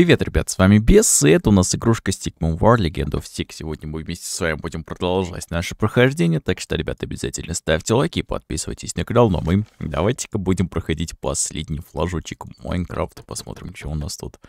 Привет, ребят, с вами Бес, и это у нас игрушка Stickman War Legend of Stick. Сегодня мы вместе с вами будем продолжать наше прохождение, так что, ребят, обязательно ставьте лайки, и подписывайтесь на канал, но ну, а мы давайте-ка будем проходить последний флажочек Майнкрафта, посмотрим, что у нас тут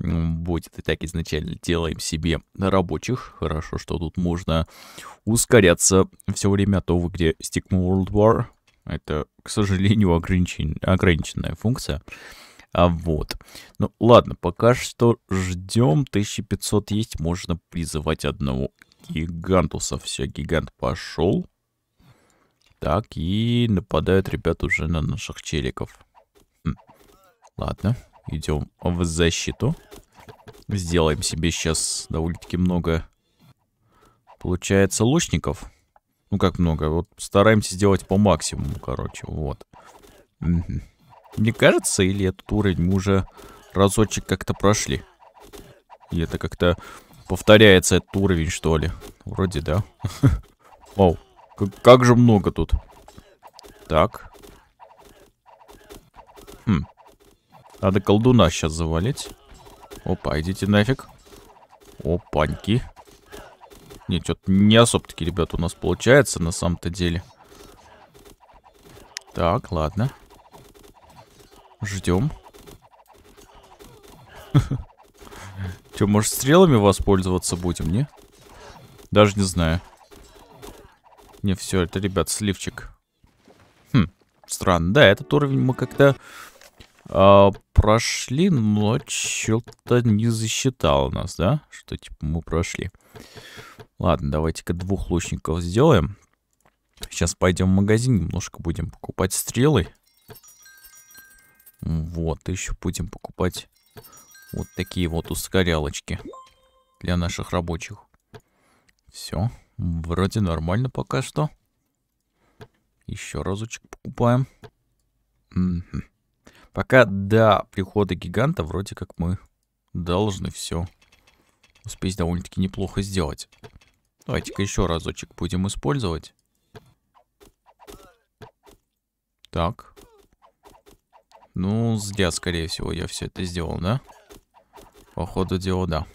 будет. Итак, изначально делаем себе рабочих, хорошо, что тут можно ускоряться все время, а то в игре Stickman World War это, к сожалению, ограничен... ограниченная функция. А вот. Ну ладно, пока что ждем. 1500 есть, можно призывать одного гигантуса. Все, гигант пошел. Так, и нападают ребят уже на наших челиков. Ладно, идем в защиту. Сделаем себе сейчас довольно-таки много, получается, лучников. Ну как много, вот стараемся сделать по максимуму, короче, вот. Угу. Мне кажется, или этот уровень мы уже разочек как-то прошли? И это как-то повторяется этот уровень, что ли? Вроде да. Оу, как, же много тут. Так. Хм. Надо колдуна сейчас завалить. Опа, идите нафиг. Опаньки. Не, что-то не особо-таки, ребят, у нас получается на самом-то деле. Так, Ладно. Ждем. Че, может, стрелами воспользоваться будем, не? Даже не знаю. Не, все, это, ребят, сливчик. Хм, странно. Да, этот уровень мы как-то э, прошли, но что-то не засчитал нас, да? Что, типа, мы прошли. Ладно, давайте-ка двух лучников сделаем. Сейчас пойдем в магазин, немножко будем покупать стрелы. Вот, еще будем покупать вот такие вот ускорялочки для наших рабочих. Все, вроде нормально пока что. Еще разочек покупаем. Угу. Пока до прихода гиганта вроде как мы должны все успеть довольно-таки неплохо сделать. Давайте-ка еще разочек будем использовать. Так, ну, зря, скорее всего, я все это сделал, да? По ходу дела, да.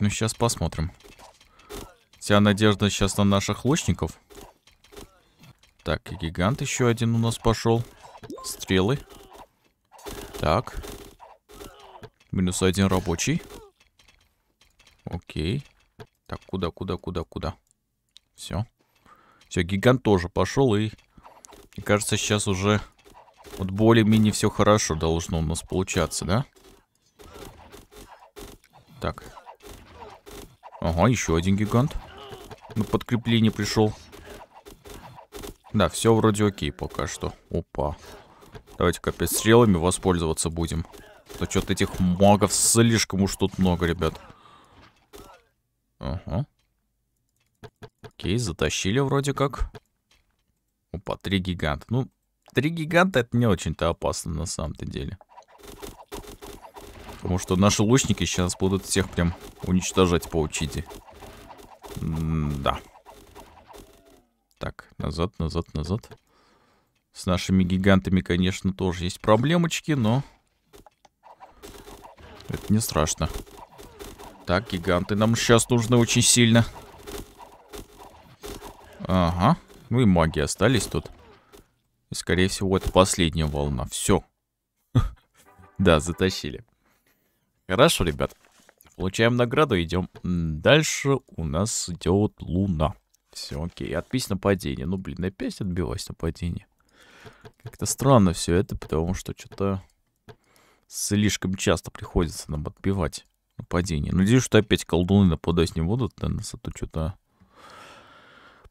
Ну, сейчас посмотрим. Вся надежда сейчас на наших лучников. Так, и гигант еще один у нас пошел. Стрелы. Так. Минус один рабочий. Окей. Так, куда, куда, куда, куда? Все. Все, гигант тоже пошел и... Мне кажется, сейчас уже вот более-менее все хорошо должно у нас получаться, да? Так. Ага, еще один гигант. На подкрепление пришел. Да, все вроде окей пока что. Опа. Давайте-ка стрелами воспользоваться будем. А что-то этих магов слишком уж тут много, ребят. Ага. Окей, затащили вроде как. Опа, три гиганта. Ну, Три гиганта это не очень-то опасно на самом-то деле. Потому что наши лучники сейчас будут всех прям уничтожать по учите. да. Так, назад, назад, назад. С нашими гигантами, конечно, тоже есть проблемочки, но... Это не страшно. Так, гиганты нам сейчас нужны очень сильно. Ага. Ну и маги остались тут. Скорее всего, это последняя волна. Все. Да, затащили. Хорошо, ребят. Получаем награду, идем дальше. У нас идет луна. Все, окей. Отпись нападение. Ну, блин, опять отбилось нападение. Как-то странно все это, потому что что-то слишком часто приходится нам отбивать нападение. Надеюсь, что опять колдуны нападать не будут на нас, а то что-то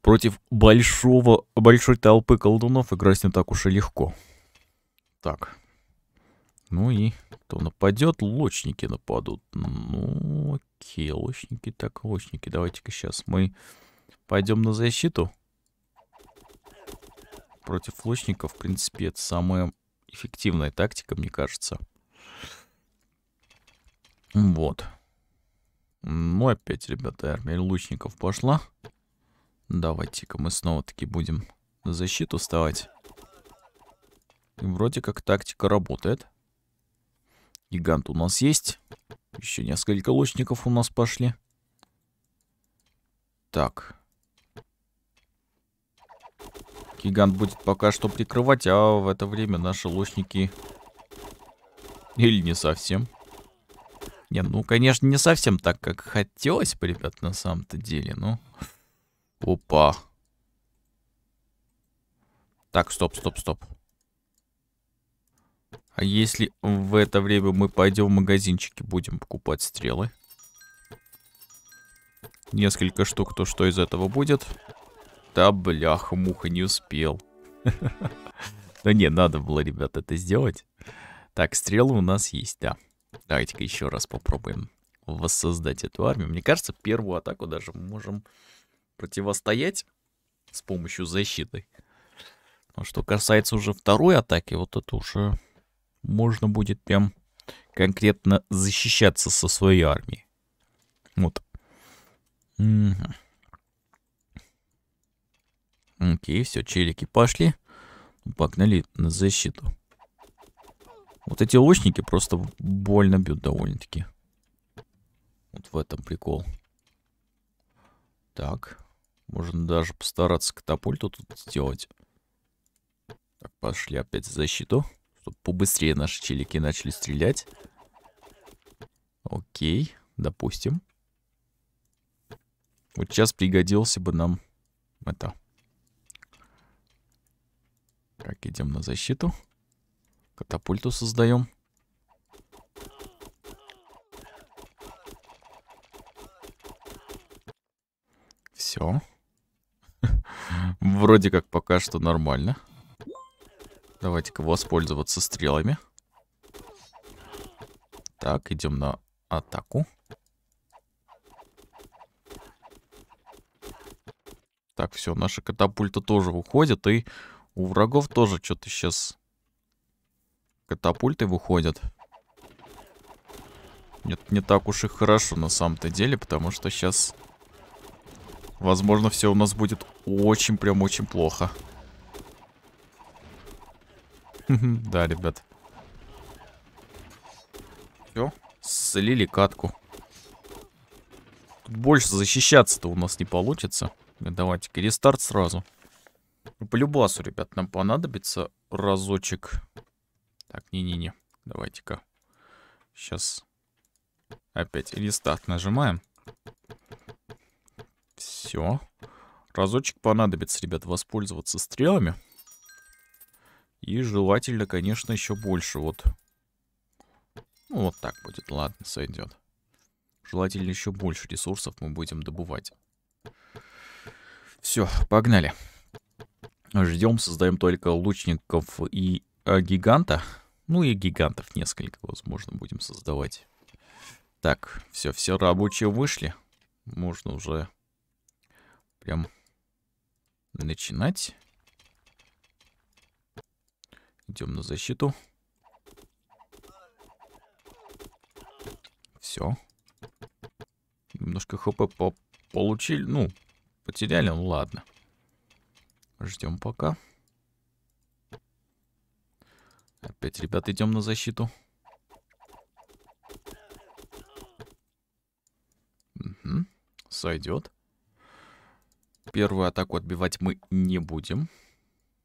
Против большого, большой толпы колдунов играть не так уж и легко. Так. Ну и кто нападет? Лочники нападут. Ну, окей, лочники так, лочники. Давайте-ка сейчас мы пойдем на защиту. Против лучников, в принципе, это самая эффективная тактика, мне кажется. Вот. Ну, опять, ребята, армия лучников пошла. Давайте-ка мы снова-таки будем на защиту вставать. И вроде как тактика работает. Гигант у нас есть. Еще несколько лучников у нас пошли. Так. Гигант будет пока что прикрывать, а в это время наши лучники... Или не совсем. Не, ну, конечно, не совсем так, как хотелось бы, ребят, на самом-то деле, но... Опа. Так, стоп, стоп, стоп. А если в это время мы пойдем в магазинчики, будем покупать стрелы? Несколько штук, то что из этого будет? Да бляха, муха, не успел. Да не, надо было, ребят, это сделать. Так, стрелы у нас есть, да. Давайте-ка еще раз попробуем воссоздать эту армию. Мне кажется, первую атаку даже можем противостоять с помощью защиты. Но что касается уже второй атаки, вот это уже можно будет прям конкретно защищаться со своей армией. Вот. Угу. Окей, все, челики пошли. Ну, погнали на защиту. Вот эти лучники просто больно бьют довольно-таки. Вот в этом прикол. Так. Можно даже постараться катапульту тут сделать. Так, пошли опять в защиту. Чтобы побыстрее наши челики начали стрелять. Окей, допустим. Вот сейчас пригодился бы нам это. Так, идем на защиту. Катапульту создаем. Все. Вроде как пока что нормально. Давайте-ка воспользоваться стрелами. Так, идем на атаку. Так, все, наша катапульта тоже уходит, и у врагов тоже что-то сейчас катапульты выходят. Нет, не так уж и хорошо на самом-то деле, потому что сейчас Возможно, все у нас будет очень, прям очень плохо. Да, ребят. Все, слили катку. Тут больше защищаться-то у нас не получится. Э, давайте-ка рестарт сразу. Ну, по любасу, ребят, нам понадобится разочек. Так, не-не-не, давайте-ка. Сейчас опять рестарт нажимаем. Все. Разочек понадобится, ребят, воспользоваться стрелами. И желательно, конечно, еще больше. Вот. Ну, вот так будет. Ладно, сойдет. Желательно еще больше ресурсов мы будем добывать. Все, погнали. Ждем, создаем только лучников и э, гиганта. Ну и гигантов несколько, возможно, будем создавать. Так, все, все рабочие вышли. Можно уже прям начинать. Идем на защиту. Все. Немножко хп по получили. Ну, потеряли, ну ладно. Ждем пока. Опять, ребят, идем на защиту. Угу. Сойдет. Первую атаку отбивать мы не будем.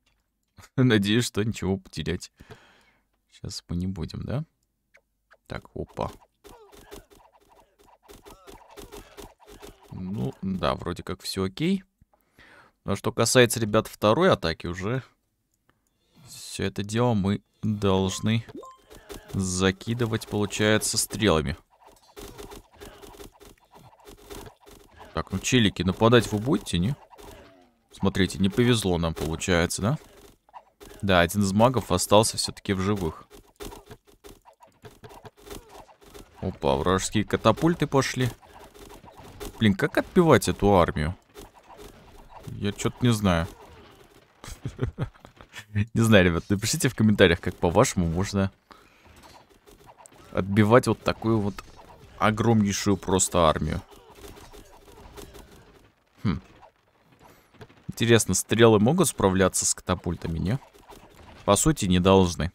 Надеюсь, что ничего потерять. Сейчас мы не будем, да? Так, опа. Ну, да, вроде как все окей. Но что касается, ребят, второй атаки уже... Все это дело мы должны закидывать, получается, стрелами. Ну, челики, нападать вы будете, не? Смотрите, не повезло нам, получается, да? Да, один из магов остался все-таки в живых. Опа, вражеские катапульты пошли. Блин, как отбивать эту армию? Я что-то не знаю. Не знаю, ребят, напишите в комментариях, как по-вашему можно отбивать вот такую вот огромнейшую просто армию. Интересно, стрелы могут справляться с катапультами, не? По сути, не должны.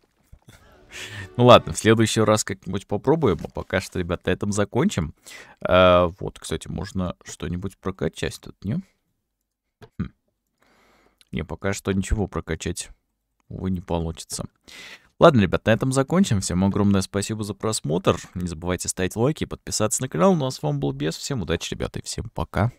Ну ладно, в следующий раз как-нибудь попробуем, а пока что, ребят, на этом закончим. А, вот, кстати, можно что-нибудь прокачать тут, не? Хм. Не, пока что ничего прокачать, увы, не получится. Ладно, ребят, на этом закончим. Всем огромное спасибо за просмотр. Не забывайте ставить лайки подписаться на канал. Ну а с вами был Бес. Всем удачи, ребята, и всем пока.